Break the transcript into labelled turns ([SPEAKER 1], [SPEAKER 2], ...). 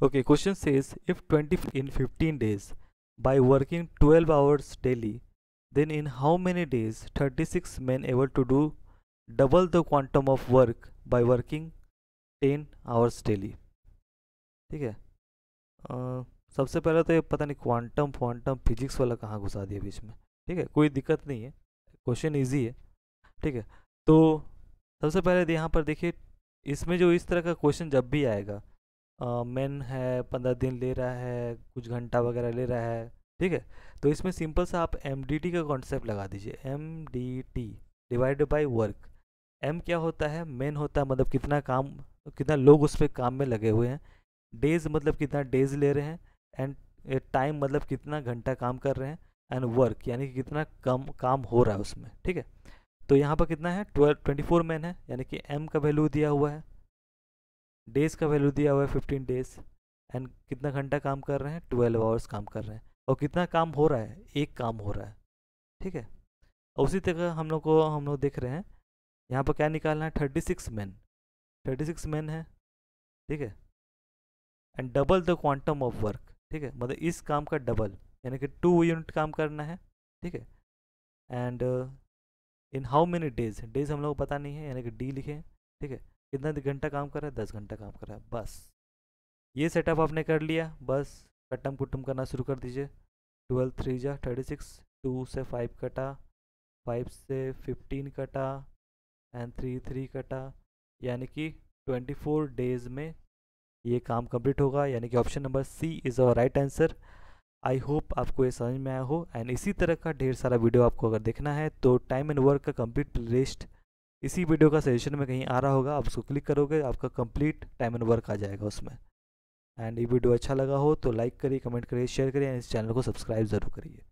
[SPEAKER 1] Okay, question says if 20 in 15 days by working 12 hours daily, then in how many days 36 men able to do double the quantum of work by working 10 hours daily? ठीक है uh, सबसे पहले तो ये पता नहीं quantum quantum physics वाला कहाँ घुसा दिया बीच में ठीक है कोई दिक्कत नहीं है क्वेश्चन इजी है ठीक है तो सबसे पहले यहाँ पर देखिए इसमें जो इस तरह का क्वेश्चन जब भी आएगा मेन है पंद्रह दिन ले रहा है कुछ घंटा वगैरह ले रहा है ठीक है तो इसमें सिंपल सा आप एम डी टी का कॉन्सेप्ट लगा दीजिए M D T divide by work M क्या होता है मेन होता है मतलब कितना काम कितना लोग उस पर काम में लगे हुए हैं डेज मतलब कितना डेज ले रहे हैं एंड टाइम मतलब कितना घंटा काम कर रहे हैं एंड वर्क यानी कि कितना कम काम हो रहा है उसमें ठीक है तो यहाँ पर कितना है ट्वेल्व ट्वेंटी फोर मैन है यानी कि एम का वैल्यू दिया हुआ है डेज़ का वैल्यू दिया हुआ है फिफ्टीन डेज़ एंड कितना घंटा काम कर रहे हैं ट्वेल्व आवर्स काम कर रहे हैं और कितना काम हो रहा है एक काम हो रहा है ठीक है उसी तरह हम लोग को हम लोग देख रहे हैं यहाँ पर क्या निकालना है thirty six man thirty six man है ठीक है and double the quantum of work ठीक है मतलब इस काम का डबल यानी कि टू यूनिट काम करना है ठीक है and in how many days days हम लोग को पता नहीं है यानी कि डी लिखे ठीक है कितना घंटा काम कर रहा है दस घंटा काम कर रहा है बस ये सेटअप आपने कर लिया बस कटम कुटम करना शुरू कर दीजिए ट्वेल्व थ्री जा थर्टी सिक्स टू से फाइव कटा फाइव से फिफ्टीन कटा एंड थ्री थ्री कटा यानी कि ट्वेंटी फोर डेज़ में ये काम कंप्लीट होगा यानी कि option number C is our right answer I hope आपको ये समझ में आया हो एंड इसी तरह का ढेर सारा वीडियो आपको अगर देखना है तो टाइम एंड वर्क का कंप्लीट लिस्ट इसी वीडियो का सजेशन में कहीं आ रहा होगा आप उसको क्लिक करोगे आपका कंप्लीट टाइम एंड वर्क आ जाएगा उसमें एंड ये वीडियो अच्छा लगा हो तो लाइक करिए कमेंट करिए शेयर करिए इस चैनल को सब्सक्राइब ज़रूर करिए